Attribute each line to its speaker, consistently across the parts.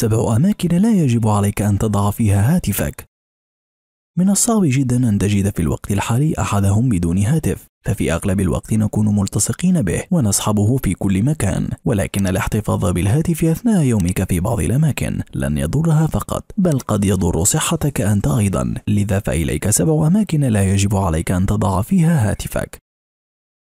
Speaker 1: سبع أماكن لا يجب عليك أن تضع فيها هاتفك من الصعب جدا أن تجد في الوقت الحالي أحدهم بدون هاتف ففي أغلب الوقت نكون ملتصقين به ونصحبه في كل مكان ولكن الاحتفاظ بالهاتف أثناء يومك في بعض الأماكن لن يضرها فقط بل قد يضر صحتك أنت أيضا لذا فإليك سبع أماكن لا يجب عليك أن تضع فيها هاتفك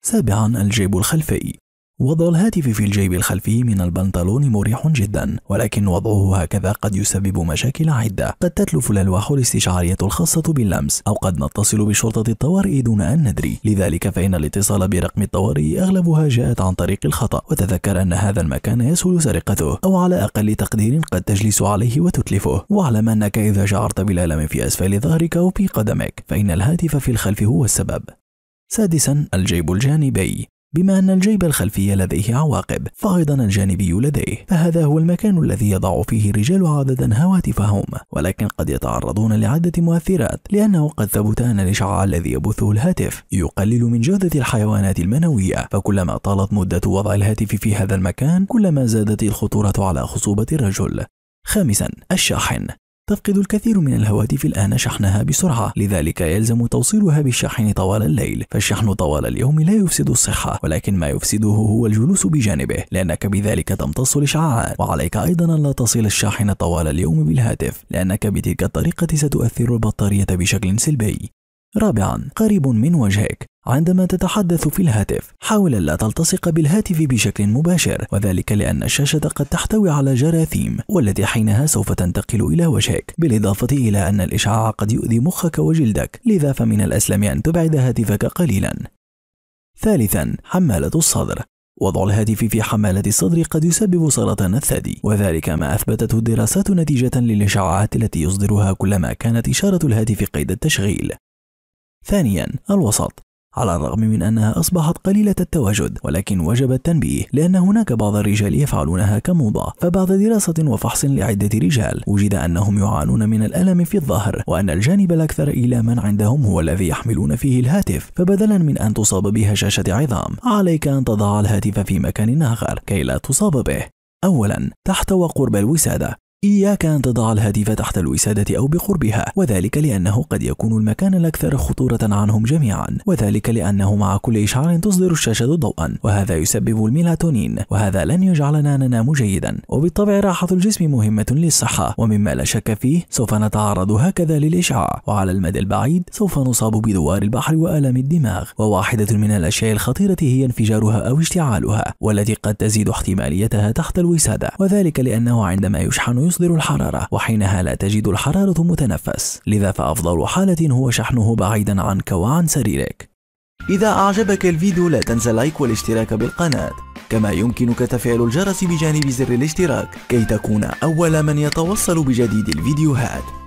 Speaker 1: سابعا الجيب الخلفي وضع الهاتف في الجيب الخلفي من البنطلون مريح جدا ولكن وضعه هكذا قد يسبب مشاكل عدة قد تتلف الألواح الاستشعارية الخاصة باللمس أو قد نتصل بشرطة الطوارئ دون أن ندري لذلك فإن الاتصال برقم الطوارئ أغلبها جاءت عن طريق الخطأ وتذكر أن هذا المكان يسهل سرقته أو على أقل تقدير قد تجلس عليه وتتلفه واعلم أنك إذا شعرت بالألم في أسفل ظهرك أو في قدمك فإن الهاتف في الخلف هو السبب سادسا الجيب الجانبي بما أن الجيب الخلفي لديه عواقب فأيضا الجانبي لديه فهذا هو المكان الذي يضع فيه الرجال عادة هواتفهم ولكن قد يتعرضون لعدة مؤثرات لأنه قد ثبت أن الإشعاع الذي يبثه الهاتف يقلل من جودة الحيوانات المنوية فكلما طالت مدة وضع الهاتف في هذا المكان كلما زادت الخطورة على خصوبة الرجل خامسا الشاحن تفقد الكثير من الهواتف الآن شحنها بسرعة لذلك يلزم توصيلها بالشاحن طوال الليل فالشحن طوال اليوم لا يفسد الصحة ولكن ما يفسده هو الجلوس بجانبه لأنك بذلك تمتص الإشعاعات وعليك أيضا أن لا تصل الشاحن طوال اليوم بالهاتف لأنك بتلك الطريقة ستؤثر البطارية بشكل سلبي رابعا قريب من وجهك عندما تتحدث في الهاتف حاول لا تلتصق بالهاتف بشكل مباشر وذلك لأن الشاشة قد تحتوي على جراثيم والتي حينها سوف تنتقل إلى وجهك بالإضافة إلى أن الإشعاع قد يؤذي مخك وجلدك لذا فمن الأسلم أن تبعد هاتفك قليلا ثالثا حمالة الصدر وضع الهاتف في حمالة الصدر قد يسبب سرطان الثدي وذلك ما أثبتته الدراسات نتيجة للإشعاعات التي يصدرها كلما كانت إشارة الهاتف قيد التشغيل ثانيا الوسط على الرغم من أنها أصبحت قليلة التواجد ولكن وجب التنبيه لأن هناك بعض الرجال يفعلونها كموضة فبعد دراسة وفحص لعدة رجال وجد أنهم يعانون من الألم في الظهر وأن الجانب الأكثر إيلاما عندهم هو الذي يحملون فيه الهاتف فبدلا من أن تصاب بهشاشة عظام عليك أن تضع الهاتف في مكان آخر كي لا تصاب به أولا تحت وقرب الوسادة إياك أن تضع الهاتف تحت الوسادة أو بقربها وذلك لأنه قد يكون المكان الأكثر خطورة عنهم جميعا وذلك لأنه مع كل إشعار تصدر الشاشة ضوءا وهذا يسبب الميلاتونين وهذا لن يجعلنا ننام جيدا وبالطبع راحة الجسم مهمة للصحة ومما لا شك فيه سوف نتعرض هكذا للإشعاع وعلى المدى البعيد سوف نصاب بدوار البحر وآلام الدماغ وواحدة من الأشياء الخطيرة هي انفجارها أو اشتعالها والتي قد تزيد احتماليتها تحت الوسادة وذلك لأنه عندما يشحن يصدر الحرارة وحينها لا تجد الحرارة متنفس لذا فأفضل حالة هو شحنه بعيدا عنك وعن سريرك إذا أعجبك الفيديو لا تنسى لايك والاشتراك بالقناة كما يمكنك تفعيل الجرس بجانب زر الاشتراك كي تكون أول من يتوصل بجديد الفيديوهات